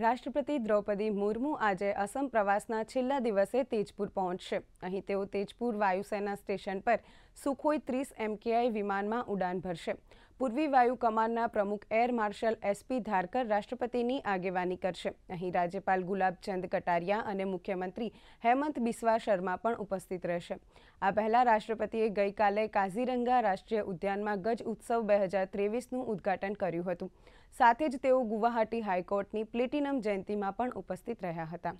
રાષ્ટ્રપતિ દ્રૌપદી મુર્મુ આજે અસમ પ્રવાસના છેલ્લા દિવસે તેજપુર પહોંચશે અહીં તેઓ તેજપુર વાયુસેના સ્ટેશન પર સુખોઈ ત્રીસ એમકેઆઈ વિમાનમાં ઉડાન ભરશે પૂર્વી વાયુ કમાનના પ્રમુખ એર માર્શલ એસપી ધારકર રાષ્ટ્રપતિની આગેવાની કરશે અહીં રાજ્યપાલ ગુલાબચંદ કટારિયા અને મુખ્યમંત્રી હેમંત બિસ્વા શર્મા પણ ઉપસ્થિત રહેશે આ પહેલા રાષ્ટ્રપતિએ ગઈકાલે કાઝીરંગા રાષ્ટ્રીય ઉદ્યાનમાં ગજ ઉત્સવ બે હજાર ત્રેવીસનું ઉદ્ઘાટન કર્યું હતું સાથે જ તેઓ ગુવાહાટી હાઈકોર્ટની પ્લેટિનમ જયંતીમાં પણ ઉપસ્થિત રહ્યા હતા